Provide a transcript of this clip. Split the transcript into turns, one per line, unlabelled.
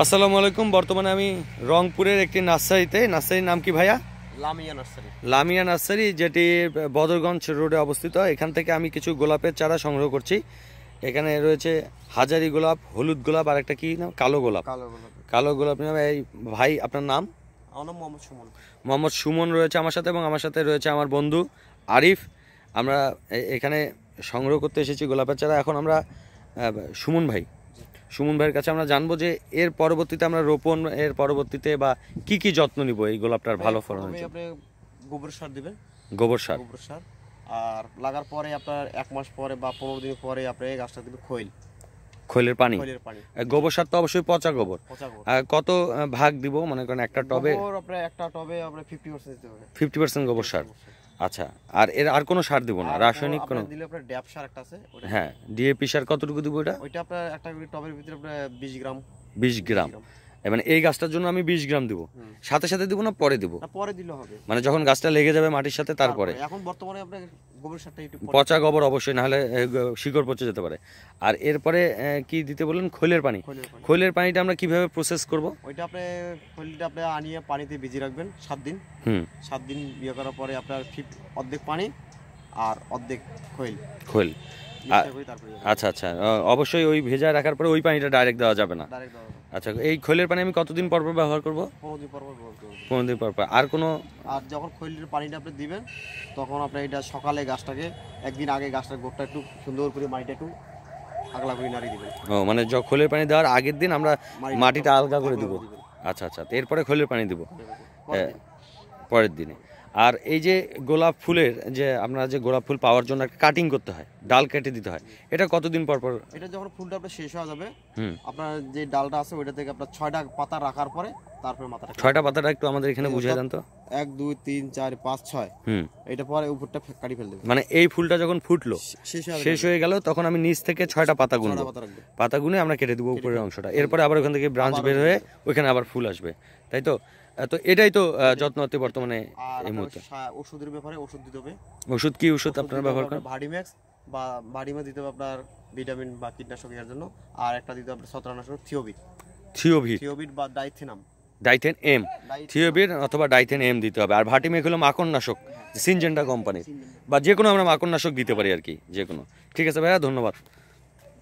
আসসালামু আলাইকুম বর্তমানে আমি রংপুরের একটি নার্সারিতে নার্সারির নাম কি ভাইয়া
লামিয়া নার্সারি
লামিয়া নার্সারি যেটি বদরগঞ্জ রোডে অবস্থিত এখান থেকে আমি কিছু গোলাপের চারা সংগ্রহ করছি এখানে রয়েছে হাজারি গোলাপ হলুদ গোলাপ আর একটা কি নাম কালো গোলাপ কালো গোলাপ কালো নাম এই ভাই আপনার নাম নাম মোহাম্মদ সুমন মোহাম্মদ সুমন রয়েছে আমার সাথে এবং আমার সাথে রয়েছে আমার বন্ধু আরিফ আমরা এখানে সংগ্রহ করতে এসেছি গোলাপের চারা এখন আমরা সুমন ভাই সুমন ভাইয়ের কাছে আমরা জানবো যে এর পরবর্তীতে আমরা রোপণ এর পরবর্তীতে বা কি কি যত্ন নিব এই গোলাপটার ভালো ফল আপনি
গোবর সার দিবেন গোবর সার গোবর সার আর লাগার পরে আপনার এক মাস পরে বা পনেরো দিন পরে আপনি এই গাছটা দিবেন খৈল
খৈলের পানি গোবর সার তো অবশ্যই পচা গোবর কত ভাগ দিব মনে করেন একটা টবে
একটা টবে আপনার
ফিফটি পার্সেন্ট গোবর সার আচ্ছা আর এর আর কোনো সার দিব না রাসায়নিক কোনো
দিলে আপনার ড্যাপ সার একটা আছে
হ্যাঁ ডিএপি সার কতটুকু দিব এটা
ওইটা আপনার একটা টবের ভিতরে আপনার বিশ গ্রাম
বিশ গ্রাম মানে এই গাছটার জন্য আমি বিশ গ্রাম দিব সাথে সাথে দিব না পরে দিব
পরে দিলে হবে মানে
যখন গাছটা লেগে যাবে মাটির সাথে তারপরে
এখন বর্তমানে পচা
গোবর অবশ্যই নাহলে শিকড় পচে যেতে পারে আর এরপরে কি দিতে বললেন খৈলের পানি খৈলের পানিটা আমরা কিভাবে প্রসেস করব
ওইটা আপনি খৈলটা আপনি আনিয়ে পানিতে ভিজিয়ে রাখবেন সাত দিন হুম সাত দিন বিয়ে করার পরে আপনার ফিট অর্ধেক পানি আর অর্ধেক খৈল
খৈল ইয়ে। আচ্ছা আচ্ছা অবশ্যই ওই ভেজা রাখার পরে ওই পানিটা ডাইরেক্ট দেওয়া যাবে না আচ্ছা এই খৈলের পানি আমি কতদিন পর পর ব্যবহার করব পনেরো দিন পর পর আর কোনো
আর যখন খৈলের পানিটা আপনি দিবেন তখন আপনি এটা সকালে গাছটাকে একদিন আগে গাছটার গোড়টা একটু সুন্দর করে মাটিটা একটু আগলা করে নাড়িয়ে দিবেন
ও মানে যখন খৈলের পানি দেওয়ার আগের দিন আমরা মাটিটা আলগা করে দেবো আচ্ছা আচ্ছা এরপরে খৈলের পানি দেবো হ্যাঁ, পরের দিনে আর এই যে গোলাপ ফুলের যে আপনারা যে গোলাপ ফুল পাওয়ার জন্য একটা কাটিং করতে হয় ডাল কেটে দিতে হয় এটা কতদিন পর পর
এটা যখন ফুলটা আপনার শেষ হয়ে যাবে আপনার যে ডালটা আছে ওইটা থেকে আপনার ছয়টা পাতা রাখার পরে তারপরে মাথাটা
ছয়টা পাতাটা একটু আমাদের এখানে বুঝিয়ে দেন তো
এক দুই তিন চার পাঁচ ছয় হুম এটা পরে উপরটা কাটি ফেলে দেবে
মানে এই ফুলটা যখন ফুটলো শেষ হয়ে গেল তখন আমি নিচ থেকে ছয়টা পাতা গুনবো পাতা গুনে আমরা কেটে দেবো উপরের অংশটা এরপরে আবার ওখান থেকে ব্রাঞ্চ বের হয়ে ওখানে আবার ফুল আসবে তাই তো তো এটাই তো যত্ন অতি বর্তমানে এই মুহূর্তে
ওষুধের ব্যাপারে ওষুধ দিতে হবে
ওষুধ কি ওষুধ আপনারা ব্যবহার করেন
ভাডিম্যাক্স বা ভাডিম্যাক্স দিতে হবে আপনার ভিটামিন বা কীটনাশক এর জন্য আর একটা দিতে হবে ছত্রানাশক থিওবিট থিওবিট থিওবিট বা ডাইথিনাম
ডাইথেন এম হ্যাঁ, থিওবির অথবা ডাইথেন এম দিতে হবে আর ভাটিমেক হলো মাকন্নাশক হ্যাঁ, সিনজেন্ডা কোম্পানির বা যে কোনো আমরা মাকন্নাশক দিতে পারি আর কি যে কোনো ঠিক আছে ভাইয়া ধন্যবাদ